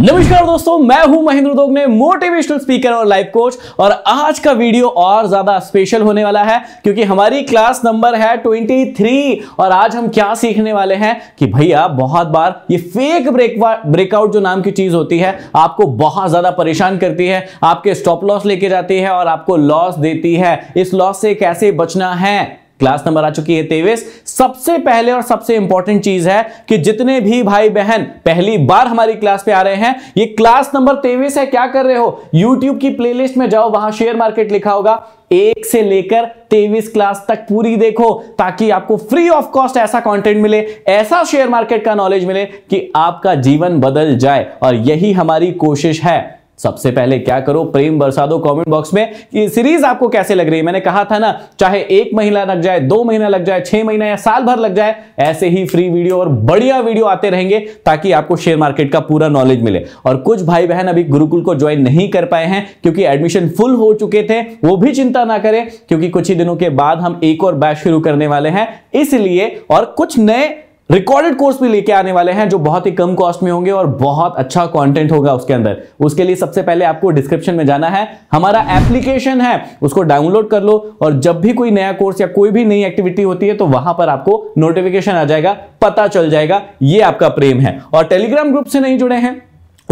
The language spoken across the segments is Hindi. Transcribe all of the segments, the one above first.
नमस्कार दोस्तों मैं हूं महेंद्र दोगने मोटिवेशनल स्पीकर और लाइफ कोच और आज का वीडियो और ज्यादा स्पेशल होने वाला है क्योंकि हमारी क्लास नंबर है 23 और आज हम क्या सीखने वाले हैं कि भैया बहुत बार ये फेक ब्रेक ब्रेकआउट जो नाम की चीज होती है आपको बहुत ज्यादा परेशान करती है आपके स्टॉप लॉस लेके जाती है और आपको लॉस देती है इस लॉस से कैसे बचना है क्लास नंबर आ चुकी है तेवीस सबसे पहले और सबसे इंपॉर्टेंट चीज है कि जितने भी भाई बहन पहली बार हमारी क्लास पे आ रहे हैं ये क्लास नंबर तेवीस है क्या कर रहे हो यूट्यूब की प्लेलिस्ट में जाओ वहां शेयर मार्केट लिखा होगा एक से लेकर तेवीस क्लास तक पूरी देखो ताकि आपको फ्री ऑफ कॉस्ट ऐसा कंटेंट मिले ऐसा शेयर मार्केट का नॉलेज मिले कि आपका जीवन बदल जाए और यही हमारी कोशिश है सबसे पहले क्या करो प्रेम बरसा दो कमेंट बॉक्स में कि सीरीज आपको कैसे लग रही है मैंने कहा था ना चाहे एक महीना लग जाए दो महीना लग जाए छह महीना या साल भर लग जाए ऐसे ही फ्री वीडियो और बढ़िया वीडियो आते रहेंगे ताकि आपको शेयर मार्केट का पूरा नॉलेज मिले और कुछ भाई बहन अभी गुरुकुल को ज्वाइन नहीं कर पाए हैं क्योंकि एडमिशन फुल हो चुके थे वो भी चिंता ना करें क्योंकि कुछ ही दिनों के बाद हम एक और बैच शुरू करने वाले हैं इसलिए और कुछ नए रिकॉर्डेड कोर्स भी लेके आने वाले हैं जो बहुत ही कम कॉस्ट में होंगे और बहुत अच्छा कंटेंट होगा उसके अंदर उसके लिए सबसे पहले आपको डिस्क्रिप्शन में जाना है हमारा एप्लीकेशन है उसको डाउनलोड कर लो और जब भी कोई नया कोर्स या कोई भी नई एक्टिविटी होती है तो वहां पर आपको नोटिफिकेशन आ जाएगा पता चल जाएगा ये आपका प्रेम है और टेलीग्राम ग्रुप से नहीं जुड़े हैं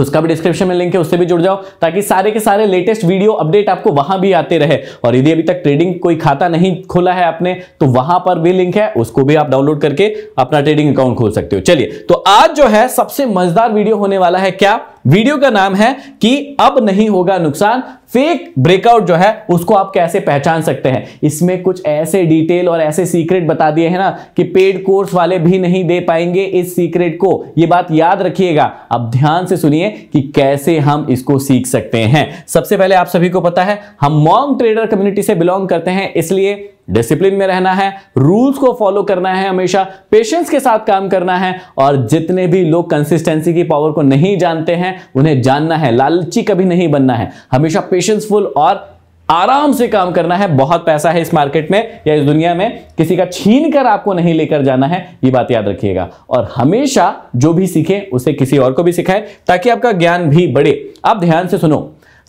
उसका भी डिस्क्रिप्शन में लिंक है उससे भी जुड़ जाओ ताकि सारे के सारे लेटेस्ट वीडियो अपडेट आपको वहां भी आते रहे और यदि अभी तक ट्रेडिंग कोई खाता नहीं खोला है आपने तो वहां पर भी लिंक है उसको भी आप डाउनलोड करके अपना ट्रेडिंग अकाउंट खोल सकते हो चलिए तो आज जो है सबसे मजेदार वीडियो होने वाला है क्या वीडियो का नाम है कि अब नहीं होगा नुकसान फेक ब्रेकआउट जो है उसको आप कैसे पहचान सकते हैं इसमें कुछ ऐसे डिटेल और ऐसे सीक्रेट बता दिए हैं ना कि पेड कोर्स वाले भी नहीं दे पाएंगे इस सीक्रेट को ये बात याद रखिएगा अब ध्यान से सुनिए कि कैसे हम इसको सीख सकते हैं सबसे पहले आप सभी को पता है हम मॉन्ग ट्रेडर कम्युनिटी से बिलोंग करते हैं इसलिए डिसिप्लिन में रहना है रूल्स को फॉलो करना है हमेशा पेशेंस के साथ काम करना है और जितने भी लोग कंसिस्टेंसी की पावर को नहीं जानते हैं उन्हें जानना है लालची कभी नहीं बनना है हमेशा पेशेंसफुल और आराम से काम करना है बहुत पैसा है इस मार्केट में या इस दुनिया में किसी का छीन कर आपको नहीं लेकर जाना है ये बात याद रखिएगा और हमेशा जो भी सीखें उसे किसी और को भी सिखाए ताकि आपका ज्ञान भी बढ़े आप ध्यान से सुनो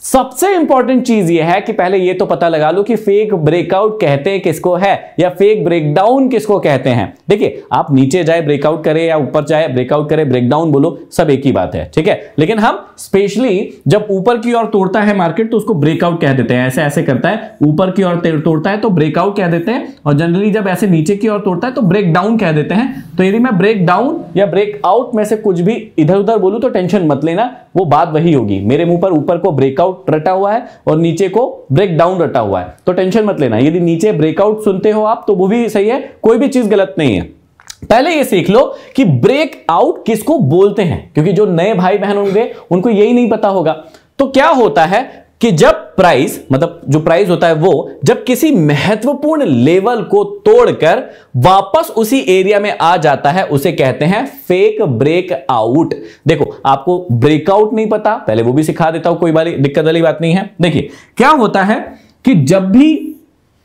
सबसे इंपॉर्टेंट चीज यह है कि पहले यह तो पता लगा लो कि फेक ब्रेकआउट कहते हैं किसको है या फेक ब्रेकडाउन किसको कहते हैं देखिए आप नीचे जाए ब्रेकआउट करें या ऊपर जाए ब्रेकआउट करें ब्रेकडाउन बोलो सब एक ही बात है ठीक है लेकिन हम स्पेशली जब ऊपर की ओर तोड़ता है मार्केट तो उसको ब्रेकआउट कह देते हैं ऐसे ऐसे करता है ऊपर की ओर तोड़ता है तो ब्रेकआउट कह देते हैं और जनरली जब ऐसे नीचे की ओर तोड़ता है तो ब्रेकडाउन कह देते हैं तो यदि मैं ब्रेकडाउन या ब्रेकआउट में से कुछ भी इधर उधर बोलू तो टेंशन मत लेना वो बात वही होगी मेरे मुंह पर ऊपर को ब्रेकआउट ब्रेकआउट रटा हुआ है और नीचे को ब्रेक डाउन रटा हुआ है तो टेंशन मत लेना यदि नीचे ब्रेकआउट सुनते हो आप तो वो भी सही है कोई भी चीज गलत नहीं है पहले ये सीख लो कि ब्रेक आउट किसको बोलते हैं क्योंकि जो नए भाई बहन होंगे उनको यही नहीं पता होगा तो क्या होता है कि जब प्राइस मतलब जो प्राइस होता है वो जब किसी महत्वपूर्ण लेवल को तोड़कर वापस उसी एरिया में आ जाता है उसे कहते हैं फेक ब्रेक आउट देखो आपको ब्रेकआउट नहीं पता पहले वो भी सिखा देता हूं कोई बारी दिक्कत वाली बात नहीं है देखिए क्या होता है कि जब भी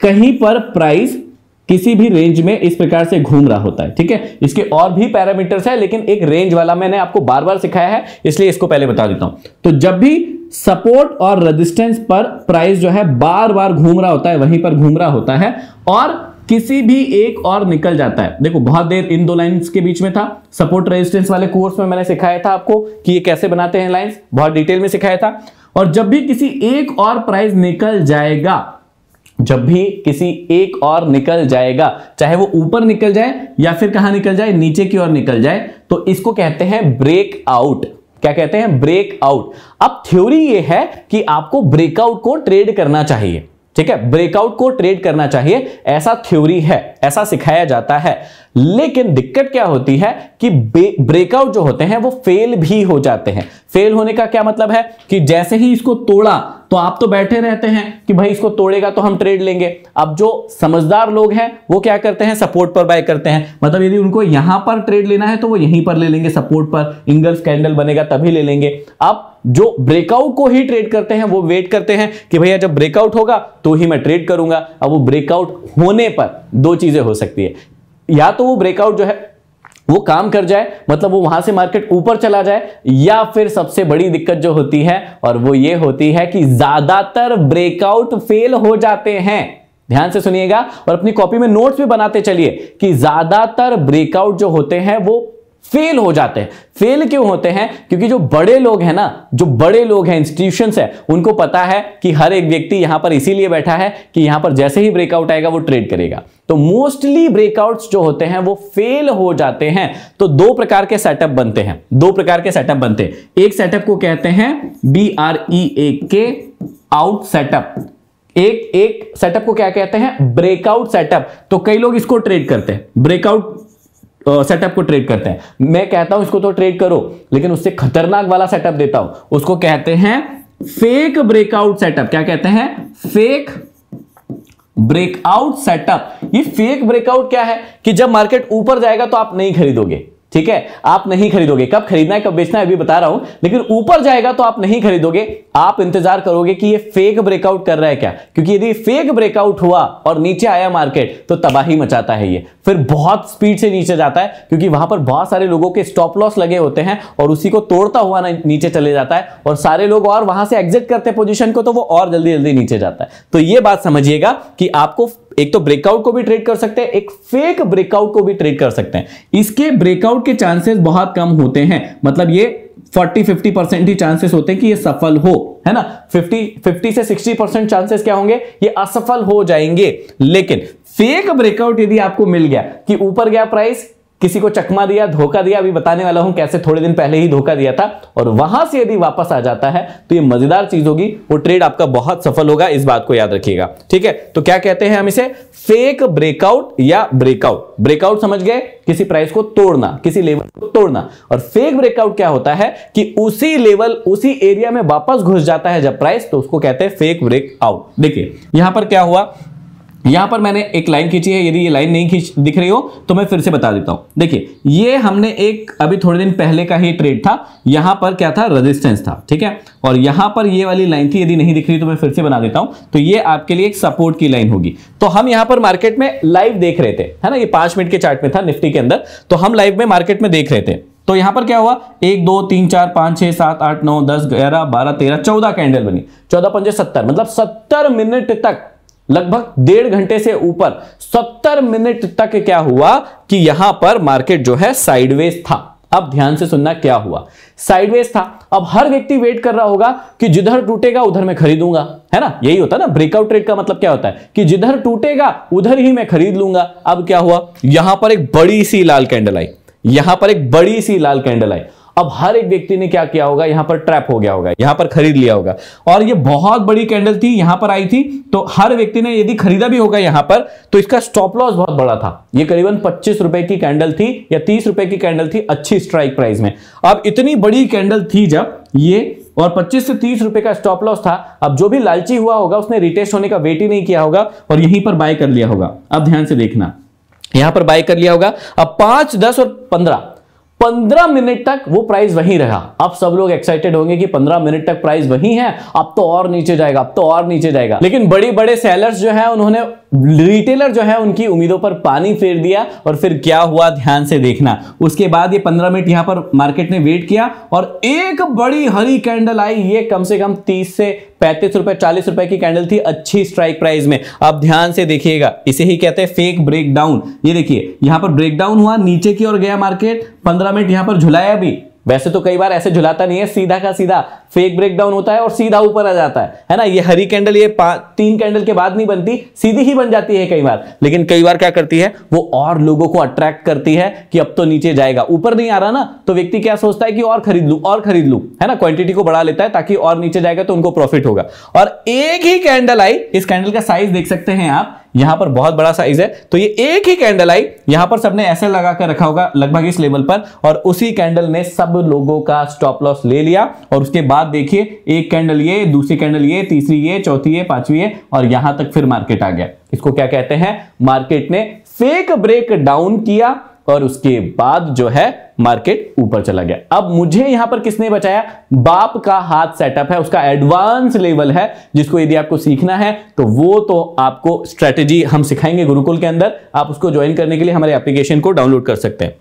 कहीं पर प्राइस किसी भी रेंज में इस प्रकार से घूम रहा होता है ठीक है इसके और भी पैरामीटर्स है लेकिन एक रेंज वाला मैंने आपको बार बार सिखाया है इसलिए इसको पहले बता देता हूं तो जब भी सपोर्ट और रेजिस्टेंस पर प्राइस जो है बार बार घूम रहा होता है वहीं पर घूम रहा होता है और किसी भी एक और निकल जाता है देखो बहुत देर इन दो लाइंस के बीच में था सपोर्ट रेजिस्टेंस वाले कोर्स में मैंने सिखाया था आपको कि ये कैसे बनाते हैं लाइंस बहुत डिटेल में सिखाया था और जब भी किसी एक और प्राइस निकल जाएगा जब भी किसी एक और निकल जाएगा चाहे वो ऊपर निकल जाए या फिर कहां निकल जाए नीचे की ओर निकल जाए तो इसको कहते हैं ब्रेक आउट क्या कहते हैं ब्रेकआउट अब थ्योरी ये है कि आपको ब्रेकआउट को ट्रेड करना चाहिए ठीक है ब्रेकआउट को ट्रेड करना चाहिए ऐसा थ्योरी है ऐसा सिखाया जाता है लेकिन दिक्कत क्या होती है कि ब्रेकआउट जो होते हैं वो फेल भी हो जाते हैं फेल होने का क्या मतलब है कि जैसे ही इसको तोड़ा तो आप तो बैठे रहते हैं कि भाई इसको तोड़ेगा तो हम ट्रेड लेंगे अब जो समझदार लोग हैं वो क्या करते हैं सपोर्ट पर बाय करते हैं मतलब यदि उनको यहां पर ट्रेड लेना है तो वो यहीं पर ले लेंगे सपोर्ट पर इंगल्स कैंडल बनेगा तभी ले लेंगे अब जो ब्रेकआउट को ही ट्रेड करते हैं वो वेट करते हैं कि भैया जब ब्रेकआउट होगा तो ही मैं ट्रेड करूंगा अब वो ब्रेकआउट होने पर दो चीजें हो सकती है या तो वो ब्रेकआउट जो है वो काम कर जाए मतलब वो वहां से मार्केट ऊपर चला जाए या फिर सबसे बड़ी दिक्कत जो होती है और वो ये होती है कि ज्यादातर ब्रेकआउट फेल हो जाते हैं ध्यान से सुनिएगा और अपनी कॉपी में नोट्स भी बनाते चलिए कि ज्यादातर ब्रेकआउट जो होते हैं वो फेल हो जाते हैं फेल क्यों होते हैं क्योंकि जो बड़े लोग हैं ना जो बड़े लोग हैं इंस्टीट्यूशन है उनको पता है कि हर एक व्यक्ति यहां पर इसीलिए बैठा है कि यहां पर जैसे ही ब्रेकआउट आएगा वो ट्रेड करेगा तो मोस्टली ब्रेकआउट्स जो होते हैं वो फेल हो जाते हैं तो दो प्रकार के सेटअप बनते हैं दो प्रकार के सेटअप बनते हैं एक सेटअप को कहते हैं बी आर ई ए के आउट सेटअप एक एक सेटअप को क्या कहते हैं ब्रेकआउट सेटअप तो कई लोग इसको ट्रेड करते हैं ब्रेकआउट सेटअप को ट्रेड करते हैं मैं कहता हूं इसको तो ट्रेड करो लेकिन उससे खतरनाक वाला सेटअप देता हूं उसको कहते हैं फेक ब्रेकआउट सेटअप क्या कहते हैं फेक ब्रेकआउट सेटअप ये फेक ब्रेकआउट क्या है कि जब मार्केट ऊपर जाएगा तो आप नहीं खरीदोगे ठीक है आप नहीं खरीदोगे कब खरीदना है कब बेचना है अभी बता रहा हूं लेकिन ऊपर जाएगा तो आप नहीं खरीदोगे आप इंतजार करोगे कि ये फेक ब्रेकआउट कर रहा है क्या क्योंकि यदि फेक ब्रेकआउट हुआ और नीचे आया मार्केट तो तबाही मचाता है ये फिर बहुत स्पीड से नीचे जाता है क्योंकि वहां पर बहुत सारे लोगों के स्टॉप लॉस लगे होते हैं और उसी को तोड़ता हुआ नीचे चले जाता है और सारे लोग और वहां से एग्जिट करते पोजिशन को तो वो और जल्दी जल्दी नीचे जाता है तो ये बात समझिएगा कि आपको एक तो ब्रेकआउट को भी ट्रेड कर सकते हैं एक फेक ब्रेकआउट को भी ट्रेड कर सकते हैं इसके ब्रेकआउट के चांसेस बहुत कम होते हैं मतलब ये 40-50 परसेंट ही चांसेस होते हैं कि ये सफल हो है ना 50 50 से 60 परसेंट चांसेस क्या होंगे ये असफल हो जाएंगे लेकिन फेक ब्रेकआउट यदि आपको मिल गया कि ऊपर गया प्राइस किसी को चकमा दिया धोखा दिया अभी बताने वाला हूं कैसे थोड़े दिन पहले ही धोखा दिया था और वहां से यदि वापस आ जाता है तो ये मजेदार चीज होगी वो ट्रेड आपका बहुत सफल होगा इस बात को याद रखिएगा ठीक है तो क्या कहते हैं हम इसे फेक ब्रेकआउट या ब्रेकआउट ब्रेकआउट समझ गए किसी प्राइस को तोड़ना किसी लेवल को तोड़ना और फेक ब्रेकआउट क्या होता है कि उसी लेवल उसी एरिया में वापस घुस जाता है जब प्राइस तो उसको कहते हैं फेक ब्रेकआउट देखिए यहां पर क्या हुआ यहां पर मैंने एक लाइन खींची है यदि ये लाइन नहीं खींच दिख रही हो तो मैं फिर से बता देता हूं देखिए ये हमने एक अभी थोड़े दिन पहले का ही ट्रेड था यहां पर क्या था रेजिस्टेंस था ठीक है और यहां पर ये वाली लाइन थी यदि नहीं दिख रही तो मैं फिर से बना देता हूं तो ये आपके लिए एक सपोर्ट की लाइन होगी तो हम यहां पर मार्केट में लाइव देख रहे थे है ना ये पांच मिनट के चार्ट में था निफ्टी के अंदर तो हम लाइव में मार्केट में देख रहे थे तो यहां पर क्या हुआ एक दो तीन चार पांच छह सात आठ नौ दस ग्यारह बारह तेरह चौदह कैंडल बनी चौदह पंजे सत्तर मतलब सत्तर मिनट तक लगभग डेढ़ घंटे से ऊपर 70 मिनट तक क्या हुआ कि यहां पर मार्केट जो है साइडवेज था अब ध्यान से सुनना क्या हुआ साइडवेज था अब हर व्यक्ति वेट कर रहा होगा कि जिधर टूटेगा उधर मैं खरीदूंगा है ना यही होता है ना ब्रेकआउट ट्रेड का मतलब क्या होता है कि जिधर टूटेगा उधर ही मैं खरीद लूंगा अब क्या हुआ यहां पर एक बड़ी सी लाल कैंडल आई यहां पर एक बड़ी सी लाल कैंडल आई अब हर एक व्यक्ति ने क्या किया होगा यहां पर ट्रैप हो गया होगा यहां पर खरीद लिया होगा और ये बहुत बड़ी कैंडल थी यहां पर आई थी तो हर व्यक्ति ने यदि खरीदा भी होगा यहां पर तो इसका स्टॉप लॉस बहुत बड़ा था ये करीबन पच्चीस रुपए की कैंडल थी या तीस रुपए की कैंडल थी अच्छी स्ट्राइक प्राइस में अब इतनी बड़ी कैंडल थी जब ये और 25 से 30 रुपए का स्टॉप लॉस था अब जो भी लालची हुआ होगा उसने रिटेस्ट होने का वेट ही नहीं किया होगा और यहीं पर बाय कर लिया होगा अब ध्यान से देखना यहां पर बाय कर लिया होगा अब पांच दस और पंद्रह पंद्रह मिनट तक वो प्राइस वहीं रहा अब सब लोग एक्साइटेड होंगे कि पंद्रह मिनट तक प्राइस वहीं है अब तो और नीचे जाएगा अब तो और नीचे जाएगा लेकिन बड़े बड़े सेलर्स जो है उन्होंने रिटेलर जो है उनकी उम्मीदों पर पानी फेर दिया और फिर क्या हुआ ध्यान से देखना उसके बाद ये पंद्रह मिनट यहां पर मार्केट ने वेट किया और एक बड़ी हरी कैंडल आई ये कम से कम तीस से पैंतीस रुपए चालीस रुपए की कैंडल थी अच्छी स्ट्राइक प्राइस में आप ध्यान से देखिएगा इसे ही कहते हैं फेक ब्रेकडाउन ये देखिए यहां पर ब्रेकडाउन हुआ नीचे की ओर गया मार्केट पंद्रह मिनट यहां पर झुलाया भी वैसे तो कई बार ऐसे झुलाता नहीं है सीधा का सीधा फेक ब्रेकडाउन होता है और सीधा ऊपर आ जाता है है ना ये हरी कैंडल ये तीन कैंडल के बाद नहीं बनती सीधी ही बन जाती है कई बार लेकिन कई बार क्या करती है वो और लोगों को अट्रैक्ट करती है कि अब तो नीचे जाएगा ऊपर नहीं आ रहा ना तो व्यक्ति क्या सोचता है कि और खरीद लू और खरीद लू है ना क्वांटिटी को बढ़ा लेता है ताकि और नीचे जाएगा तो उनको प्रॉफिट होगा और एक ही कैंडल आई इस कैंडल का साइज देख सकते हैं आप यहां पर बहुत बड़ा साइज है तो ये एक ही कैंडल आई यहां पर सबने ऐसे लगा कर रखा होगा लगभग इस लेवल पर और उसी कैंडल ने सब लोगों का स्टॉप लॉस ले लिया और उसके बाद बाद देखिए एक कैंडल ये दूसरी कैंडल ये तीसरी ये चौथी ये पांचवी है और यहां तक फिर मार्केट आ गया इसको क्या कहते हैं मार्केट ने फेक ब्रेक डाउन किया और उसके बाद जो है मार्केट ऊपर चला गया अब मुझे यहां पर किसने बचाया बाप का हाथ सेटअप है उसका एडवांस लेवल है जिसको यदि आपको सीखना है तो वो तो आपको स्ट्रेटेजी हम सिखाएंगे गुरुकुल के अंदर आप उसको ज्वाइन करने के लिए हमारे एप्लीकेशन को डाउनलोड कर सकते हैं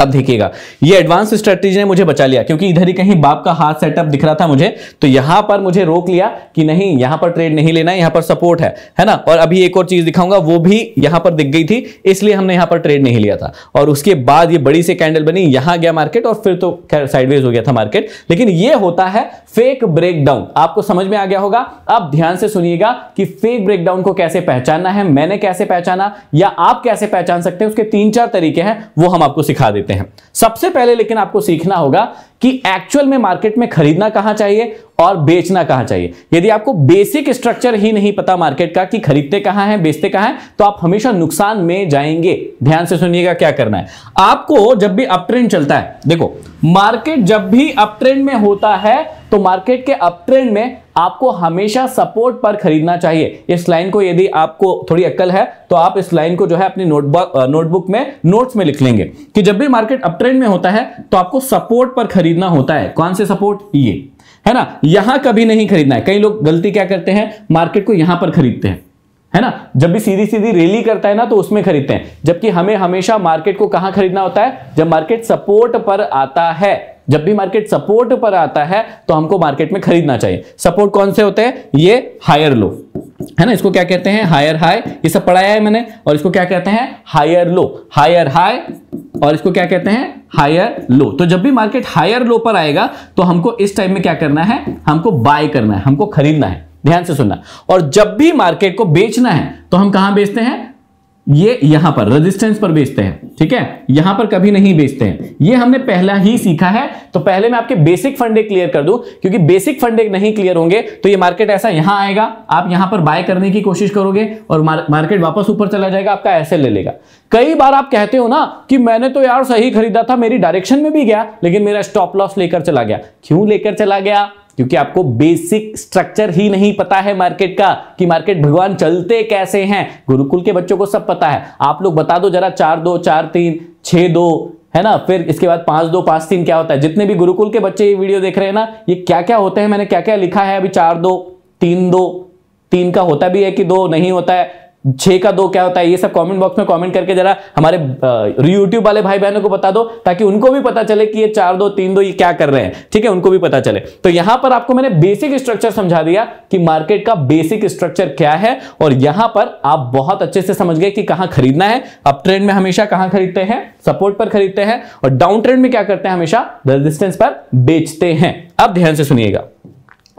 अब देखिएगा ये एडवांस स्ट्रेटेजी ने मुझे बचा लिया क्योंकि इधर ही कहीं बाप का हाथ सेटअप दिख रहा था मुझे तो यहां पर मुझे रोक लिया कि नहीं यहां पर ट्रेड नहीं लेना है यहां पर सपोर्ट है है ना और अभी एक और चीज दिखाऊंगा वो भी यहां पर दिख गई थी इसलिए हमने यहां पर ट्रेड नहीं लिया था और उसके बाद ये बड़ी सी कैंडल बनी यहां गया मार्केट और फिर तो साइडवेज हो गया था मार्केट लेकिन ये होता है फेक ब्रेकडाउन आपको समझ में आ गया होगा आप ध्यान से सुनिएगा कि फेक ब्रेकडाउन को कैसे पहचानना है मैंने कैसे पहचाना या आप कैसे पहचान सकते हैं उसके तीन चार तरीके हैं वो हम आपको सिखा देते लेते हैं सबसे पहले लेकिन आपको सीखना होगा कि एक्चुअल में मार्केट में खरीदना कहां चाहिए और बेचना कहां चाहिए यदि आपको बेसिक स्ट्रक्चर ही नहीं पता मार्केट का कि खरीदते कहां हैं बेचते कहां हैं तो आप हमेशा नुकसान में जाएंगे ध्यान से सुनिएगा क्या करना है आपको जब भी अप ट्रेंड चलता है देखो मार्केट जब भी अप ट्रेंड में होता है तो मार्केट के अप ट्रेंड में आपको हमेशा सपोर्ट पर खरीदना चाहिए इस लाइन को यदि आपको थोड़ी अक्ल है तो आप इस लाइन को जो है अपनी नोटबुक नोटबुक में नोट्स में लिख लेंगे कि जब भी मार्केट अप ट्रेंड में होता है तो आपको सपोर्ट पर खरीदना होता है कौन से सपोर्ट ये है ना यहां कभी नहीं खरीदना है कई लोग गलती क्या करते हैं मार्केट को यहां पर खरीदते हैं है ना जब भी सीधी सीधी रैली करता है ना तो उसमें खरीदते हैं जबकि हमें हमेशा मार्केट को कहां खरीदना होता है जब मार्केट सपोर्ट पर आता है जब भी मार्केट सपोर्ट पर आता है तो हमको मार्केट में खरीदना चाहिए सपोर्ट कौन से होते हैं ये हायर लो है ना इसको क्या कहते हैं हायर हाई ये सब पढ़ाया है मैंने और इसको क्या कहते हैं हायर लो हायर हाई और इसको क्या कहते हैं हायर लो तो जब भी मार्केट हायर लो पर आएगा तो हमको इस टाइम में क्या करना है हमको बाय करना है हमको खरीदना है ध्यान से सुनना और जब भी मार्केट को बेचना है तो हम कहां बेचते हैं ये यहां पर रेजिस्टेंस पर बेचते हैं ठीक है यहां पर कभी नहीं बेचते हैं ये हमने पहला ही सीखा है तो पहले मैं आपके बेसिक फंडे क्लियर कर दूं क्योंकि बेसिक फंडे नहीं क्लियर होंगे तो ये मार्केट ऐसा यहां आएगा आप यहां पर बाय करने की कोशिश करोगे और मार्केट वापस ऊपर चला जाएगा आपका ऐसे ले लेगा कई बार आप कहते हो ना कि मैंने तो यार सही खरीदा था मेरी डायरेक्शन में भी गया लेकिन मेरा स्टॉप लॉस लेकर चला गया क्यों लेकर चला गया क्योंकि आपको बेसिक स्ट्रक्चर ही नहीं पता है मार्केट का कि मार्केट भगवान चलते कैसे हैं गुरुकुल के बच्चों को सब पता है आप लोग बता दो जरा चार दो चार तीन छः दो है ना फिर इसके बाद पांच दो पांच तीन क्या होता है जितने भी गुरुकुल के बच्चे ये वीडियो देख रहे हैं ना ये क्या क्या होते हैं मैंने क्या क्या लिखा है अभी चार दो तीन दो तीन का होता भी है कि दो नहीं होता है छह का दो क्या होता है ये सब कमेंट बॉक्स में कमेंट करके जरा हमारे यूट्यूब वाले भाई बहनों को बता दो ताकि उनको भी पता चले कि ये चार दो तीन दो ये क्या कर रहे हैं ठीक है उनको भी पता चले तो यहां पर आपको मैंने बेसिक स्ट्रक्चर समझा दिया कि मार्केट का बेसिक स्ट्रक्चर क्या है और यहां पर आप बहुत अच्छे से समझ गए कि कहां खरीदना है अप ट्रेंड में हमेशा कहां खरीदते हैं सपोर्ट पर खरीदते हैं और डाउन ट्रेंड में क्या करते हैं हमेशा रेजिस्टेंस पर बेचते हैं अब ध्यान से सुनिएगा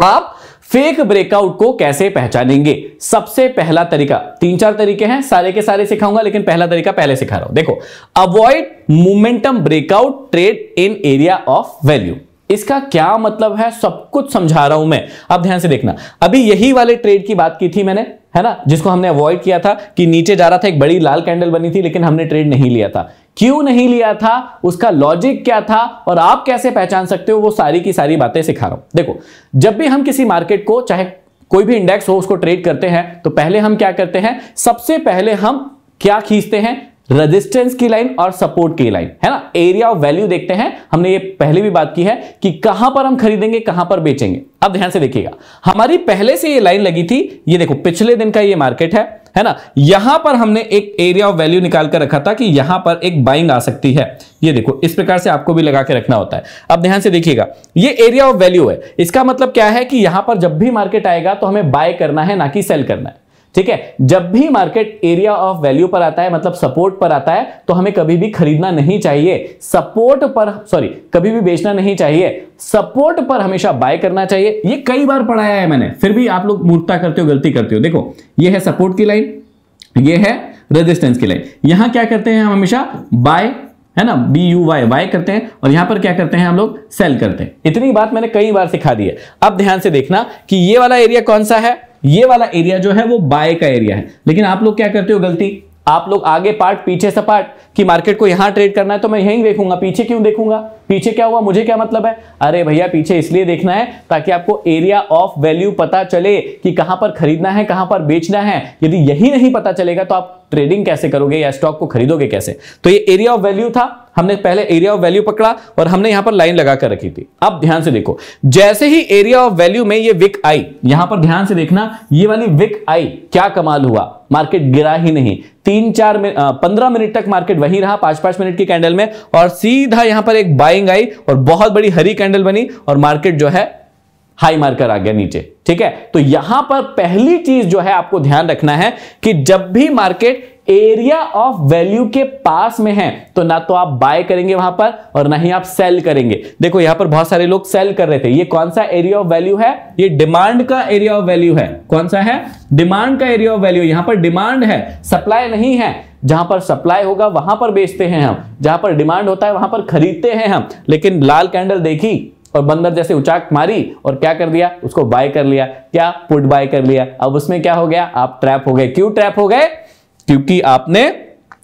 आप फेक ब्रेकआउट को कैसे पहचानेंगे सबसे पहला तरीका तीन चार तरीके हैं सारे के सारे सिखाऊंगा लेकिन पहला तरीका पहले सिखा रहा हूं देखो avoid momentum breakout trade in area of value इसका क्या मतलब है सब कुछ समझा रहा हूं मैं अब ध्यान से देखना अभी यही वाले ट्रेड की बात की थी मैंने है ना जिसको हमने अवॉइड किया था कि नीचे जा रहा था एक बड़ी लाल कैंडल बनी थी लेकिन हमने ट्रेड नहीं लिया था क्यों नहीं लिया था उसका लॉजिक क्या था और आप कैसे पहचान सकते हो वो सारी की सारी बातें सिखा रहा हूं देखो जब भी हम किसी मार्केट को चाहे कोई भी इंडेक्स हो उसको ट्रेड करते हैं तो पहले हम क्या करते हैं सबसे पहले हम क्या खींचते हैं रेजिस्टेंस की लाइन और सपोर्ट की लाइन है ना एरिया ऑफ वैल्यू देखते हैं हमने ये पहले भी बात की है कि कहां पर हम खरीदेंगे कहां पर बेचेंगे अब ध्यान से देखिएगा हमारी पहले से ये लाइन लगी थी ये देखो पिछले दिन का ये मार्केट है है ना यहां पर हमने एक एरिया ऑफ वैल्यू निकाल कर रखा था कि यहां पर एक बाइंग आ सकती है ये देखो इस प्रकार से आपको भी लगा के रखना होता है अब ध्यान से देखिएगा ये एरिया ऑफ वैल्यू है इसका मतलब क्या है कि यहां पर जब भी मार्केट आएगा तो हमें बाय करना है ना कि सेल करना है ठीक है जब भी मार्केट एरिया ऑफ वैल्यू पर आता है मतलब सपोर्ट पर आता है तो हमें कभी भी खरीदना नहीं चाहिए सपोर्ट पर सॉरी कभी भी बेचना नहीं चाहिए सपोर्ट पर हमेशा बाय करना चाहिए ये कई बार पढ़ाया है मैंने फिर भी आप लोग मूर्खता करते हो गलती करते हो देखो ये है सपोर्ट की लाइन ये है रेजिस्टेंस की लाइन यहां क्या करते हैं हम हमेशा बाय है ना बी यू वाई वाई करते हैं और यहां पर क्या करते हैं हम लोग सेल करते हैं इतनी बात मैंने कई बार सिखा दी है अब ध्यान से देखना कि ये वाला एरिया कौन सा है ये वाला एरिया जो है वो बाय का एरिया है लेकिन आप लोग क्या करते हो गलती आप लोग आगे पार्ट पीछे सपाट कि मार्केट को यहां ट्रेड करना है तो मैं यहीं देखूंगा पीछे क्यों देखूंगा पीछे क्या हुआ मुझे क्या मतलब है अरे भैया पीछे इसलिए देखना है ताकि आपको एरिया ऑफ वैल्यू पता चले कि कहां पर खरीदना है कहां पर बेचना है यदि यही नहीं पता चलेगा तो आप ट्रेडिंग कैसे करोगे या स्टॉक को खरीदोगे कैसे तो ये एरिया ऑफ वैल्यू था हमने पहले एरिया ऑफ वैल्यू पकड़ा और हमने यहां पर लाइन लगा कर रखी थी अब ध्यान से देखो जैसे ही एरिया ऑफ वैल्यू में ये विक आई यहां पर ध्यान से देखना ये वाली विक आई क्या कमाल हुआ मार्केट गिरा ही नहीं तीन चार मिन, पंद्रह मिनट तक मार्केट वही रहा पांच पांच मिनट की कैंडल में और सीधा यहां पर एक बाइंग आई और बहुत बड़ी हरी कैंडल बनी और मार्केट जो है हाई मार्कर आ गया नीचे ठीक है तो यहां पर पहली चीज जो है आपको ध्यान रखना है कि जब भी मार्केट एरिया ऑफ वैल्यू के पास में है तो ना तो आप बाय करेंगे वहां पर और ना ही आप सेल करेंगे देखो यहां पर बहुत सारे लोग सेल कर रहे थे ये कौन सा एरिया ऑफ वैल्यू है ये डिमांड का एरिया ऑफ वैल्यू है कौन सा है डिमांड का एरिया ऑफ वैल्यू यहां पर डिमांड है सप्लाई नहीं है जहां पर सप्लाई होगा वहां पर बेचते हैं हम जहां पर डिमांड होता है वहां पर खरीदते हैं हम लेकिन लाल कैंडल देखी और बंदर जैसे उचाक मारी और क्या कर दिया उसको बाय कर लिया क्या पुट बाय कर लिया अब उसमें क्या हो गया आप ट्रैप हो गए क्यों ट्रैप हो गए क्योंकि आपने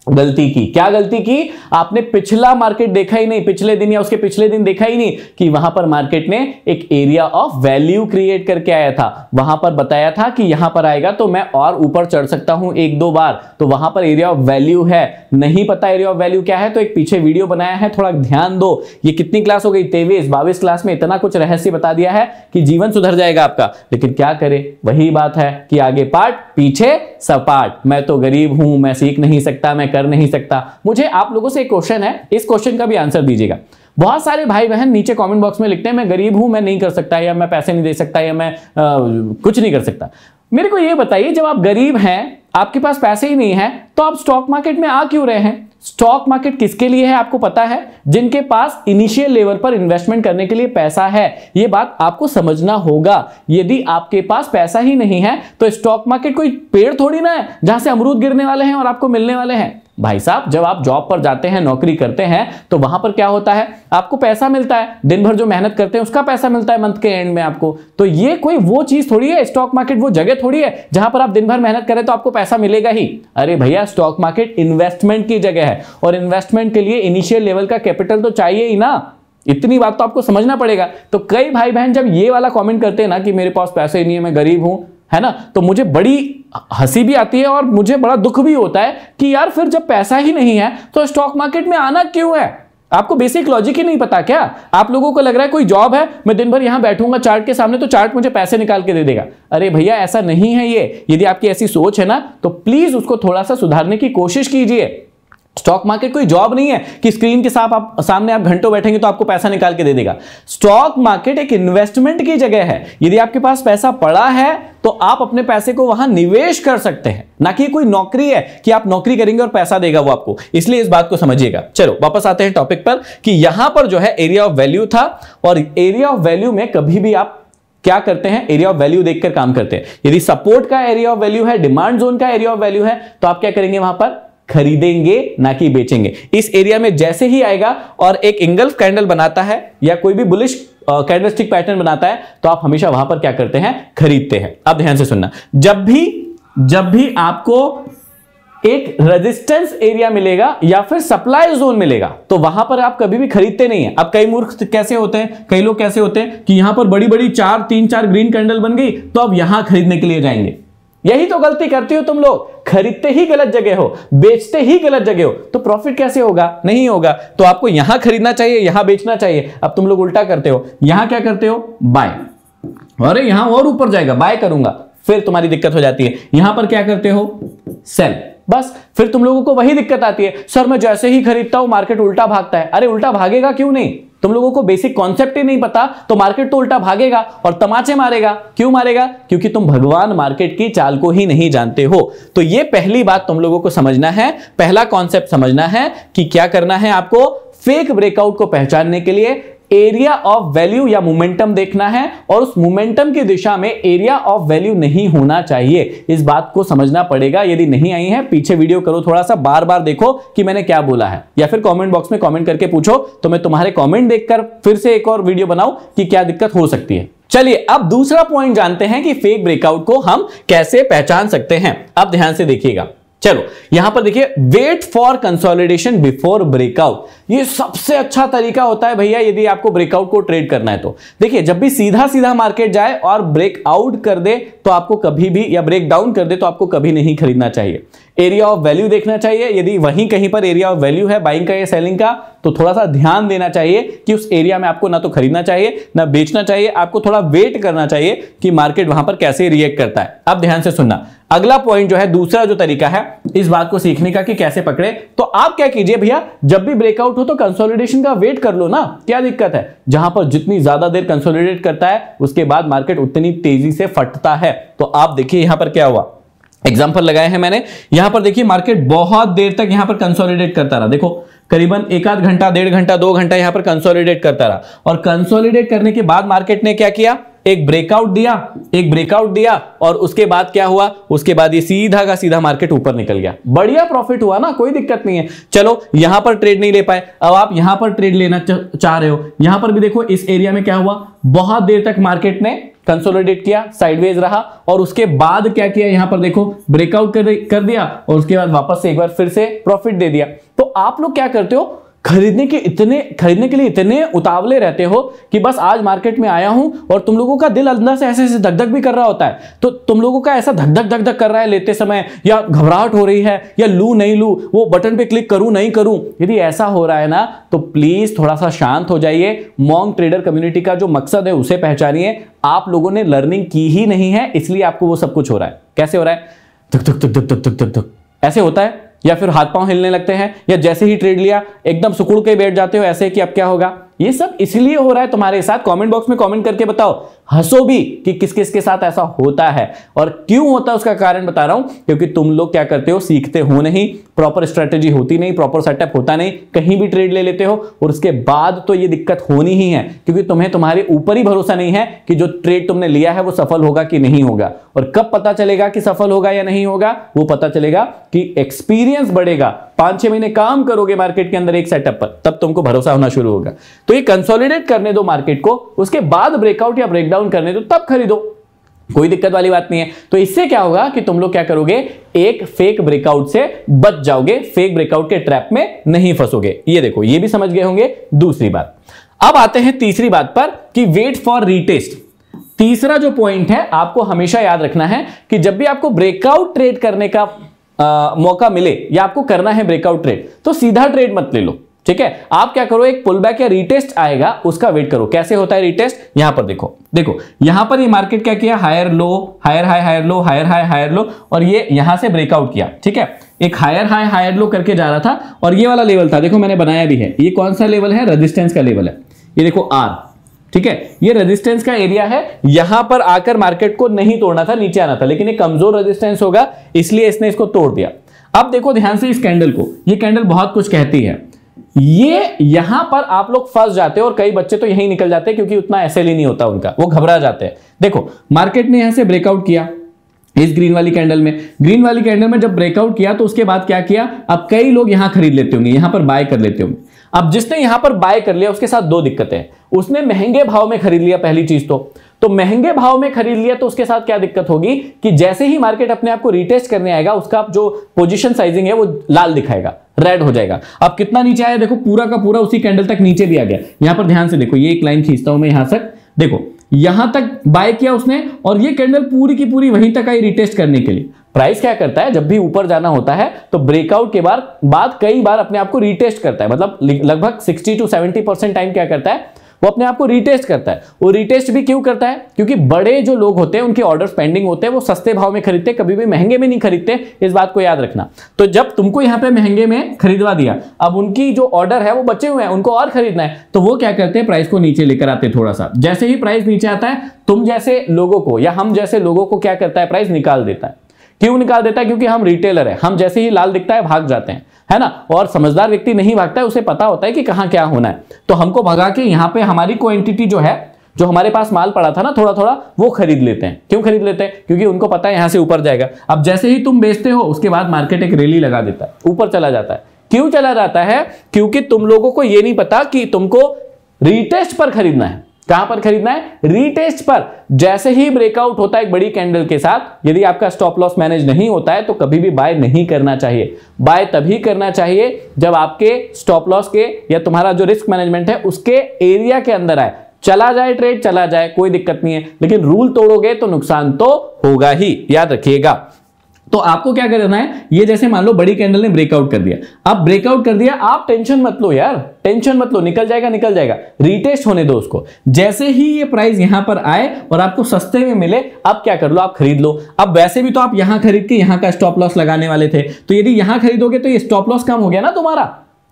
गलती की क्या गलती की आपने पिछला मार्केट देखा ही नहीं पिछले दिन या उसके पिछले दिन देखा ही नहीं कि वहां पर मार्केट ने एक एरिया ऑफ वैल्यू क्रिएट करके आया था वहां पर बताया था कि यहां पर आएगा तो मैं और ऊपर चढ़ सकता हूं एक दो बार तो वहां पर एरिया ऑफ वैल्यू है नहीं पता एरिया ऑफ वैल्यू क्या है तो एक पीछे वीडियो बनाया है थोड़ा ध्यान दो ये कितनी क्लास हो गई तेईस बाईस क्लास में इतना कुछ रहस्य बता दिया है कि जीवन सुधर जाएगा आपका लेकिन क्या करे वही बात है कि आगे पार्ट पीछे सपाट मैं तो गरीब हूं मैं सीख नहीं सकता मैं कर नहीं सकता मुझे आप लोगों से एक क्वेश्चन है इस क्वेश्चन का भी आंसर दीजिएगा बहुत सारे भाई बहन नीचे कमेंट बॉक्स में लिखते हैं मैं गरीब हूं मैं नहीं कर सकता या मैं पैसे नहीं दे सकता या मैं आ, कुछ नहीं कर सकता मेरे को यह बताइए जब आप गरीब हैं आपके पास पैसे ही नहीं है तो आप स्टॉक मार्केट में आ क्यों रहे हैं स्टॉक मार्केट किसके लिए है आपको पता है जिनके पास इनिशियल लेवल पर इन्वेस्टमेंट करने के लिए पैसा है ये बात आपको समझना होगा यदि आपके पास पैसा ही नहीं है तो स्टॉक मार्केट कोई पेड़ थोड़ी ना है जहां से अमरूद गिरने वाले हैं और आपको मिलने वाले हैं भाई साहब जब आप जॉब पर जाते हैं नौकरी करते हैं तो वहां पर क्या होता है आपको पैसा मिलता है दिन भर जो मेहनत करते हैं उसका पैसा मिलता है मंथ के एंड में आपको तो ये कोई वो चीज थोड़ी है स्टॉक मार्केट वो जगह थोड़ी है जहां पर आप दिन भर मेहनत करें तो आपको पैसा मिलेगा ही अरे भैया स्टॉक मार्केट इन्वेस्टमेंट की जगह है और इन्वेस्टमेंट के लिए इनिशियल लेवल का कैपिटल तो चाहिए ही ना इतनी बात तो आपको समझना पड़ेगा तो कई भाई बहन जब ये वाला कॉमेंट करते हैं ना कि मेरे पास पैसे नहीं है मैं गरीब हूं है ना तो मुझे बड़ी हंसी भी आती है और मुझे बड़ा दुख भी होता है कि यार फिर जब पैसा ही नहीं है तो स्टॉक मार्केट में आना क्यों है आपको बेसिक लॉजिक ही नहीं पता क्या आप लोगों को लग रहा है कोई जॉब है मैं दिन भर यहां बैठूंगा चार्ट के सामने तो चार्ट मुझे पैसे निकाल के दे देगा अरे भैया ऐसा नहीं है ये यदि आपकी ऐसी सोच है ना तो प्लीज उसको थोड़ा सा सुधारने की कोशिश कीजिए स्टॉक मार्केट कोई जॉब नहीं है कि स्क्रीन के साथ आप सामने आप घंटों बैठेंगे तो आपको पैसा निकाल के दे देगा स्टॉक मार्केट एक इन्वेस्टमेंट की जगह है यदि आपके पास पैसा पड़ा है तो आप अपने पैसे को वहां निवेश कर सकते हैं ना कि कोई नौकरी है कि आप नौकरी करेंगे और पैसा देगा वो आपको इसलिए इस बात को समझिएगा चलो वापस आते हैं टॉपिक पर कि यहां पर जो है एरिया ऑफ वैल्यू था और एरिया ऑफ वैल्यू में कभी भी आप क्या करते हैं एरिया ऑफ वैल्यू देखकर काम करते हैं यदि सपोर्ट का एरिया ऑफ वैल्यू है डिमांड जोन का एरिया ऑफ वैल्यू है तो आप क्या करेंगे वहां पर खरीदेंगे ना कि बेचेंगे इस एरिया में जैसे ही आएगा और एक इंगल्फ कैंडल बनाता है या कोई भी बुलिश कैंडल स्टिक पैटर्न बनाता है तो आप हमेशा वहां पर क्या करते हैं खरीदते हैं अब ध्यान से सुनना जब भी जब भी आपको एक रेजिस्टेंस एरिया मिलेगा या फिर सप्लाई जोन मिलेगा तो वहां पर आप कभी भी खरीदते नहीं है अब कई मूर्ख कैसे होते हैं कई लोग कैसे होते हैं कि यहां पर बड़ी बड़ी चार तीन चार ग्रीन कैंडल बन गई तो अब यहां खरीदने के लिए जाएंगे यही तो गलती करती हो तुम लोग खरीदते ही गलत जगह हो बेचते ही गलत जगह हो तो प्रॉफिट कैसे होगा नहीं होगा तो आपको यहां खरीदना चाहिए यहां बेचना चाहिए अब तुम लोग उल्टा करते हो यहां क्या करते हो बाय अरे यहां और ऊपर जाएगा बाय करूंगा फिर तुम्हारी दिक्कत हो जाती है यहां पर क्या करते हो सेल बस फिर तुम लोगों को वही दिक्कत आती है सर मैं जैसे ही खरीदता हूं मार्केट उल्टा भागता है अरे उल्टा भागेगा क्यों नहीं तुम लोगों को बेसिक कॉन्सेप्ट ही नहीं पता तो मार्केट तो उल्टा भागेगा और तमाचे मारेगा क्यों मारेगा क्योंकि तुम भगवान मार्केट की चाल को ही नहीं जानते हो तो ये पहली बात तुम लोगों को समझना है पहला कॉन्सेप्ट समझना है कि क्या करना है आपको फेक ब्रेकआउट को पहचानने के लिए एरिया ऑफ वैल्यू या मोमेंटम देखना है और उस मोमेंटम की दिशा में एरिया ऑफ वैल्यू नहीं होना चाहिए इस बात को समझना पड़ेगा यदि नहीं आई है पीछे वीडियो करो थोड़ा सा बार बार देखो कि मैंने क्या बोला है या फिर कॉमेंट बॉक्स में कॉमेंट करके पूछो तो मैं तुम्हारे कॉमेंट देखकर फिर से एक और वीडियो बनाऊ कि क्या दिक्कत हो सकती है चलिए अब दूसरा पॉइंट जानते हैं कि फेक ब्रेकआउट को हम कैसे पहचान सकते हैं अब ध्यान से देखिएगा चलो यहां पर देखिए wait for consolidation before breakout ये सबसे अच्छा तरीका होता है भैया यदि आपको ब्रेकआउट को ट्रेड करना है तो देखिए जब भी सीधा सीधा मार्केट जाए और ब्रेकआउट कर दे तो आपको कभी भी या ब्रेक डाउन कर दे तो आपको कभी नहीं खरीदना चाहिए एरिया ऑफ वैल्यू देखना चाहिए यदि वहीं कहीं पर एरिया ऑफ वैल्यू है बाइंग का या सेलिंग का तो थोड़ा सा ध्यान देना चाहिए कि उस एरिया में आपको ना तो खरीदना चाहिए ना बेचना चाहिए आपको थोड़ा वेट करना चाहिए कि मार्केट वहां पर कैसे रिएक्ट करता है अब ध्यान से सुनना अगला पॉइंट जो है दूसरा जो तरीका है इस बात को सीखने का कि कैसे पकड़े तो आप क्या कीजिए भैया जब भी ब्रेकआउट को तो कंसोलिडेशन का वेट कर लो ना क्या दिक्कत है जहां पर जितनी ज्यादा देर कंसोलिडेट करता है उसके बाद मार्केट उतनी तेजी से फटता है तो आप देखिए यहां पर क्या हुआ एग्जाम्पल लगाए हैं मैंने यहां पर देखिए मार्केट बहुत देर तक यहां पर कंसोलिडेट करता रहा देखो करीबन एक आध घंटा डेढ़ घंटा दो घंटा यहां पर कंसोलिडेट करता रहा और कंसोलिडेट करने के बाद मार्केट ने क्या किया एक ब्रेकआउट दिया एक ब्रेकआउट दिया और उसके बाद क्या हुआ उसके बाद ये सीधा का सीधा मार्केट ऊपर निकल गया बढ़िया प्रॉफिट हुआ ना कोई दिक्कत नहीं है चलो यहां पर ट्रेड नहीं ले पाए अब आप यहां पर ट्रेड लेना चाह रहे हो यहां पर भी देखो इस एरिया में क्या हुआ बहुत देर तक मार्केट ने कंसोलिडेट किया साइडवेज रहा और उसके बाद क्या किया यहां पर देखो ब्रेकआउट कर, कर दिया और उसके बाद वापस से एक बार फिर से प्रॉफिट दे दिया तो आप लोग क्या करते हो खरीदने के इतने खरीदने के लिए इतने उतावले रहते हो कि बस आज मार्केट में आया हूं और तुम लोगों का दिल अंदर से ऐसे ऐसे धक भी कर रहा होता है तो तुम लोगों का ऐसा धक धक धक कर रहा है लेते समय या घबराहट हो रही है या लू नहीं लू वो बटन पे क्लिक करूं नहीं करूं यदि ऐसा हो रहा है ना तो प्लीज थोड़ा सा शांत हो जाइए मॉन्ग ट्रेडर कम्युनिटी का जो मकसद है उसे पहचानिए आप लोगों ने लर्निंग की ही नहीं है इसलिए आपको वो सब कुछ हो रहा है कैसे हो रहा है धक धक धक धक धक धक धक ऐसे होता है या फिर हाथ पांव हिलने लगते हैं या जैसे ही ट्रेड लिया एकदम सुकुड़ के बैठ जाते हो ऐसे कि अब क्या होगा ये सब इसलिए हो रहा है तुम्हारे साथ कमेंट बॉक्स में कमेंट करके बताओ हंसो भी कि किस किस के साथ ऐसा होता है और क्यों होता है उसका कारण बता रहा हूं क्योंकि तुम लोग क्या करते हो सीखते हो नहीं प्रॉपर स्ट्रेटेजी होती नहीं प्रॉपर सेटअप होता नहीं कहीं भी ट्रेड ले लेते हो और उसके बाद तो ये दिक्कत होनी ही है क्योंकि तुम्हें तुम्हारे ऊपर ही भरोसा नहीं है कि जो ट्रेड तुमने लिया है वो सफल होगा कि नहीं होगा और कब पता चलेगा कि सफल होगा या नहीं होगा वो पता चलेगा कि एक्सपीरियंस बढ़ेगा पांच छह महीने काम करोगे मार्केट के अंदर एक सेटअप पर तब तुमको भरोसा होना शुरू होगा तो ये कंसोलिडेट करने दो मार्केट को उसके बाद ब्रेकआउट या ब्रेकडाउन करने दो तब खरीदो कोई दिक्कत वाली बात नहीं है तो इससे क्या होगा कि तुम लोग क्या करोगे एक फेक ब्रेकआउट से बच जाओगे फेक ब्रेकआउट के ट्रैप में नहीं फंसोगे ये देखो ये भी समझ गए होंगे दूसरी बात अब आते हैं तीसरी बात पर कि वेट फॉर रीटेस्ट तीसरा जो पॉइंट है आपको हमेशा याद रखना है कि जब भी आपको ब्रेकआउट ट्रेड करने का आ, मौका मिले या आपको करना है ब्रेकआउट ट्रेड तो सीधा ट्रेड मत ले लो ठीक है आप क्या करो एक पुल बैक या रिटेस्ट आएगा उसका वेट करो कैसे होता है रिटेस्ट यहां पर देखो देखो यहां पर ये मार्केट क्या किया higher low higher high higher low higher high higher low और ये यहां से ब्रेकआउट किया ठीक है एक हायर हाई हायर लो करके जा रहा था और ये वाला लेवल था देखो मैंने बनाया भी है ये कौन सा लेवल है रजिस्टेंस का लेवल है ये देखो आर ठीक है ये रेजिस्टेंस का एरिया है यहां पर आकर मार्केट को नहीं तोड़ना था नीचे आना था लेकिन ये कमजोर रेजिस्टेंस होगा इसलिए इसने इसको तोड़ दिया अब देखो ध्यान से इस कैंडल को ये कैंडल बहुत कुछ कहती है ये यहां पर आप लोग फंस जाते हैं और कई बच्चे तो यही निकल जाते हैं क्योंकि उतना ऐसे ही नहीं होता उनका वो घबरा जाते हैं देखो मार्केट ने यहां से ब्रेकआउट किया इस ग्रीन वाली कैंडल में ग्रीन वाली कैंडल में जब ब्रेकआउट किया तो उसके बाद क्या किया अब कई लोग यहां खरीद लेते होंगे यहां पर बाय कर लेते होंगे अब जिसने यहां पर बाय कर लिया उसके साथ दो दिक्कतें हैं उसने महंगे भाव में खरीद लिया पहली चीज तो तो महंगे भाव में खरीद लिया तो उसके साथ क्या दिक्कत होगी कि जैसे ही मार्केट अपने आप को रिटेस्ट करने आएगा उसका जो पोजिशन साइजिंग है वो लाल दिखाएगा रेड हो जाएगा अब कितना नीचे आया देखो पूरा का पूरा उसी कैंडल तक नीचे भी आ गया यहां पर ध्यान से देखो ये एक लाइन खींचता हूं मैं यहां तक देखो यहां तक बाय किया उसने और ये कैंडल पूरी की पूरी वहीं तक आई रिटेस्ट करने के लिए प्राइस क्या करता है जब भी ऊपर जाना होता है तो ब्रेकआउट के बाद बाद कई बार अपने आप को रिटेस्ट करता है मतलब लगभग 60 टू 70 परसेंट टाइम क्या करता है वो अपने आप को रिटेस्ट करता है वो रिटेस्ट भी क्यों करता है क्योंकि बड़े जो लोग होते हैं उनके ऑर्डर पेंडिंग होते हैं वो सस्ते भाव में खरीदते कभी भी महंगे में नहीं खरीदते इस बात को याद रखना तो जब तुमको यहाँ पे महंगे में खरीदवा दिया अब उनकी जो ऑर्डर है वो बचे हुए हैं उनको और खरीदना है तो वो क्या करते हैं प्राइस को नीचे लेकर आते थोड़ा सा जैसे ही प्राइस नीचे आता है तुम जैसे लोगों को या हम जैसे लोगों को क्या करता है प्राइस निकाल देता है क्यों निकाल देता है क्योंकि हम रिटेलर है हम जैसे ही लाल दिखता है भाग जाते हैं है ना और समझदार व्यक्ति नहीं भागता है उसे पता होता है कि कहाँ क्या होना है तो हमको भगा के यहाँ पे हमारी क्वांटिटी जो है जो हमारे पास माल पड़ा था ना थोड़ा थोड़ा वो खरीद लेते हैं क्यों खरीद लेते हैं क्योंकि उनको पता है यहाँ से ऊपर जाएगा अब जैसे ही तुम बेचते हो उसके बाद मार्केट एक रैली लगा देता है ऊपर चला जाता है क्यों चला जाता है क्योंकि तुम लोगों को ये नहीं पता कि तुमको रीटेस्ट पर खरीदना है कहां पर खरीदना है रीटेस्ट पर जैसे ही ब्रेकआउट होता है एक बड़ी कैंडल के साथ यदि आपका स्टॉप लॉस मैनेज नहीं होता है तो कभी भी बाय नहीं करना चाहिए बाय तभी करना चाहिए जब आपके स्टॉप लॉस के या तुम्हारा जो रिस्क मैनेजमेंट है उसके एरिया के अंदर आए चला जाए ट्रेड चला जाए कोई दिक्कत नहीं है लेकिन रूल तोड़ोगे तो नुकसान तो होगा ही याद रखिएगा तो आपको क्या करना है ये जैसे मान लो बड़ी कैंडल ने ब्रेकआउट कर दिया अब ब्रेकआउट कर दिया आप टेंशन मत लो यार टेंशन मत लो निकल जाएगा निकल जाएगा रिटेस्ट होने दो उसको जैसे ही ये प्राइस यहां पर आए और आपको सस्ते में मिले अब क्या कर लो आप खरीद लो अब वैसे भी तो आप यहां खरीद के यहां का स्टॉप लॉस लगाने वाले थे तो यदि यहां खरीदोगे तो ये स्टॉप लॉस कम हो गया ना तुम्हारा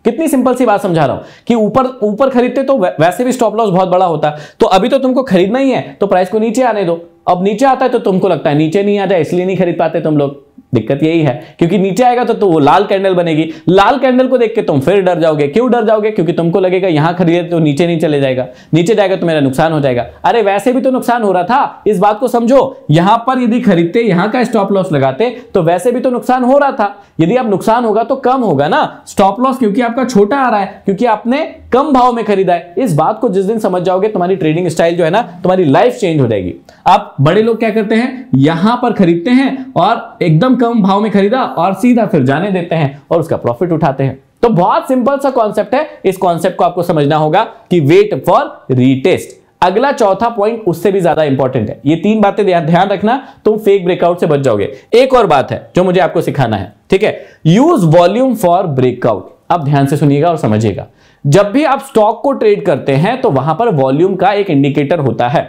कितनी सिंपल सी बात समझा रहा हूं कि ऊपर ऊपर खरीदते तो वैसे भी स्टॉप लॉस बहुत बड़ा होता तो अभी तो तुमको खरीदना ही है तो प्राइस को नीचे आने दो अब नीचे आता है तो तुमको लगता है नीचे नहीं आता इसलिए नहीं खरीद पाते तुम लोग दिक्कत यही है क्योंकि नीचे आएगा तो, तो वो लाल कैंडल बनेगी लाल कैंडल को देख के तुम फिर डर जाओगे क्यों डर जाओगे क्योंकि तुमको लगेगा यहां खरीदे तो नीचे नहीं चले जाएगा नीचे जाएगा तो मेरा नुकसान हो जाएगा अरे वैसे भी तो नुकसान हो रहा था इस बात को समझो यहां पर यदि खरीदते यहां का स्टॉप लॉस लगाते तो वैसे भी तो नुकसान हो रहा था यदि आप नुकसान होगा तो कम होगा ना स्टॉप लॉस क्योंकि आपका छोटा आ रहा है क्योंकि आपने कम भाव में खरीदा है इस बात को जिस दिन समझ जाओगे तुम्हारी ट्रेडिंग स्टाइल जो है ना तुम्हारी लाइफ चेंज हो जाएगी आप बड़े लोग क्या करते हैं यहां पर खरीदते हैं और एकदम कम भाव में खरीदा और सीधा फिर जाने देते हैं और उसका प्रॉफिट उठाते हैं तो बहुत सिंपल सा कॉन्सेप्ट है इस कॉन्सेप्ट को आपको समझना होगा कि वेट फॉर रीटेस्ट अगला चौथा पॉइंट उससे भी ज्यादा इंपॉर्टेंट है ये तीन बातें ध्यान रखना तुम फेक ब्रेकआउट से बच जाओगे एक और बात है जो मुझे आपको सिखाना है ठीक है यूज वॉल्यूम फॉर ब्रेकआउट आप ध्यान से सुनिएगा और समझिएगा जब भी आप स्टॉक को ट्रेड करते हैं तो वहां पर वॉल्यूम का एक इंडिकेटर होता है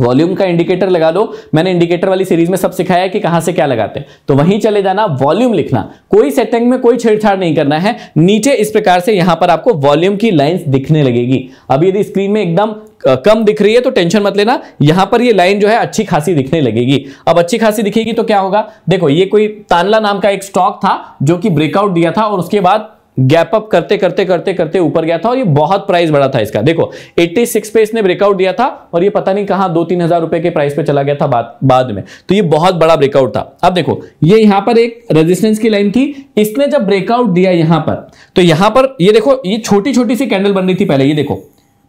वॉल्यूम का इंडिकेटर लगा लो मैंने इंडिकेटर वाली सीरीज में सब सिखाया कि कहां से क्या लगाते हैं तो वहीं चले जाना वॉल्यूम लिखना कोई सेटिंग में कोई छेड़छाड़ नहीं करना है नीचे इस प्रकार से यहां पर आपको वॉल्यूम की लाइंस दिखने लगेगी अब यदि स्क्रीन में एकदम कम दिख रही है तो टेंशन मत लेना यहां पर ये लाइन जो है अच्छी खासी दिखने लगेगी अब अच्छी खासी दिखेगी तो क्या होगा देखो ये कोई तानला नाम का एक स्टॉक था जो कि ब्रेकआउट दिया था और उसके बाद गैप अप करते करते करते करते ऊपर गया था और ये बहुत प्राइस बढ़ा था इसका देखो 86 पे इसने ब्रेकआउट दिया था और ये पता नहीं कहां दो तीन हजार रुपए के प्राइस पे चला गया था बाद, बाद में तो ये बहुत बड़ा ब्रेकआउट था अब देखो ये यहां पर एक रेजिस्टेंस की लाइन थी इसने जब ब्रेकआउट दिया यहां पर तो यहां पर ये देखो ये छोटी छोटी सी कैंडल बन रही थी पहले ये देखो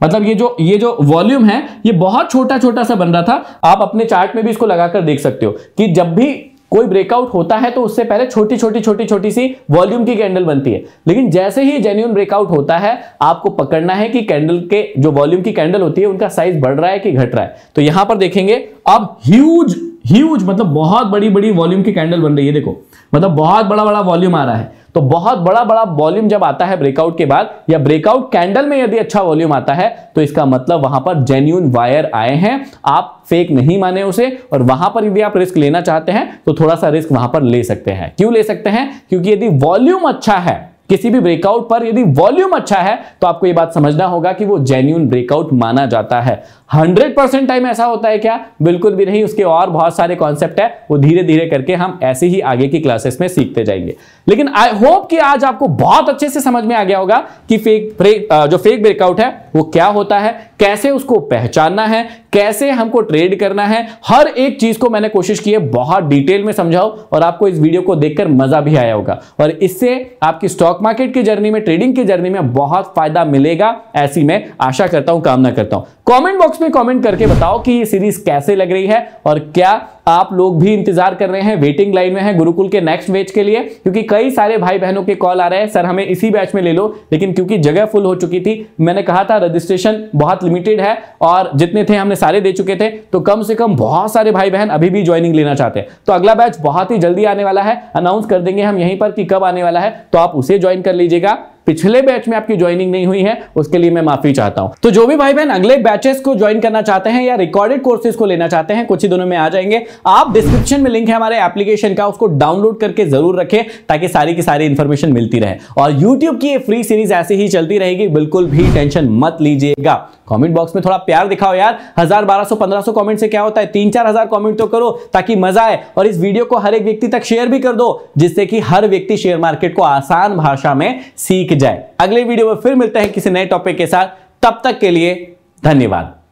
मतलब ये जो ये जो वॉल्यूम है ये बहुत छोटा छोटा सा बन रहा था आप अपने चार्ट में भी इसको लगाकर देख सकते हो कि जब भी कोई ब्रेकआउट होता है तो उससे पहले छोटी छोटी छोटी छोटी सी वॉल्यूम की कैंडल बनती है लेकिन जैसे ही जेन्यून ब्रेकआउट होता है आपको पकड़ना है कि कैंडल के जो वॉल्यूम की कैंडल होती है उनका साइज बढ़ रहा है कि घट रहा है तो यहां पर देखेंगे अब ह्यूज ह्यूज मतलब बहुत बड़ी बड़ी वॉल्यूम की कैंडल बन रही है देखो मतलब बहुत बड़ा बड़ा वॉल्यूम आ रहा है तो बहुत बड़ा बड़ा वॉल्यूम जब आता है ब्रेकआउट के बाद या ब्रेकआउट कैंडल में यदि अच्छा वॉल्यूम आता है तो इसका मतलब वहां पर जेन्यून वायर आए हैं आप फेक नहीं माने उसे और वहां पर यदि आप रिस्क लेना चाहते हैं तो थोड़ा सा रिस्क वहां पर ले सकते हैं क्यों ले सकते हैं क्योंकि यदि वॉल्यूम अच्छा है किसी भी ब्रेकआउट पर यदि वॉल्यूम अच्छा है तो आपको यह बात समझना होगा कि वो जेन्यून ब्रेकआउट माना जाता है हंड्रेड परसेंट टाइम ऐसा होता है क्या बिल्कुल भी नहीं उसके और बहुत सारे कॉन्सेप्ट है वो धीरे धीरे करके हम ऐसे ही आगे की क्लासेस में सीखते जाएंगे लेकिन आई होप कि आज आपको बहुत अच्छे से समझ में आ गया होगा कि फेक जो फेक ब्रेकआउट है वो क्या होता है कैसे उसको पहचानना है कैसे हमको ट्रेड करना है हर एक चीज को मैंने कोशिश की है बहुत डिटेल में समझाओ और आपको इस वीडियो को देखकर मजा भी आया होगा और इससे आपकी स्टॉक मार्केट की जर्नी में ट्रेडिंग की जर्नी में बहुत फायदा मिलेगा ऐसी मैं आशा करता हूं कामना करता हूं कॉमेंट बॉक्स बॉक्स में कमेंट करके बताओ कि ये सीरीज कैसे लग रही है और क्या आप लोग भी इंतजार कर रहे हैं वेटिंग लाइन में है गुरुकुल के नेक्स्ट बैच के लिए क्योंकि कई सारे भाई बहनों के कॉल आ रहे हैं सर हमें इसी बैच में ले लो लेकिन क्योंकि जगह फुल हो चुकी थी मैंने कहा था रजिस्ट्रेशन बहुत लिमिटेड है और जितने थे हमने सारे दे चुके थे तो कम से कम बहुत सारे भाई बहन अभी भी ज्वाइनिंग लेना चाहते हैं तो अगला बैच बहुत ही जल्दी आने वाला है अनाउंस कर देंगे हम यहीं पर कि कब आने वाला है तो आप उसे ज्वाइन कर लीजिएगा पिछले बैच में आपकी ज्वाइनिंग नहीं हुई है उसके लिए मैं माफी चाहता हूं तो जो भी भाई बहन अगले बैचेस को ज्वाइन करना चाहते हैं या रिकॉर्डेड कोर्सेज को लेना चाहते हैं कुछ ही दिनों में आ जाएंगे आप डिस्क्रिप्शन में लिंक है हमारे एप्लीकेशन का उसको डाउनलोड करके जरूर रखें ताकि सारी की सारी इंफॉर्मेशन मिलती रहे और यूट्यूब की फ्री सीरीज ऐसे ही चलती रहेगी बिल्कुल भी टेंशन मत लीजिएगा कमेंट बॉक्स में थोड़ा प्यार दिखाओ यार हजार बारह सौ पंद्रह सौ कॉमेंट से क्या होता है तीन चार हजार कॉमेंट तो करो ताकि मजा आए और इस वीडियो को हर एक व्यक्ति तक शेयर भी कर दो जिससे कि हर व्यक्ति शेयर मार्केट को आसान भाषा में सीख जाए अगले वीडियो में फिर मिलते हैं किसी नए टॉपिक के साथ तब तक के लिए धन्यवाद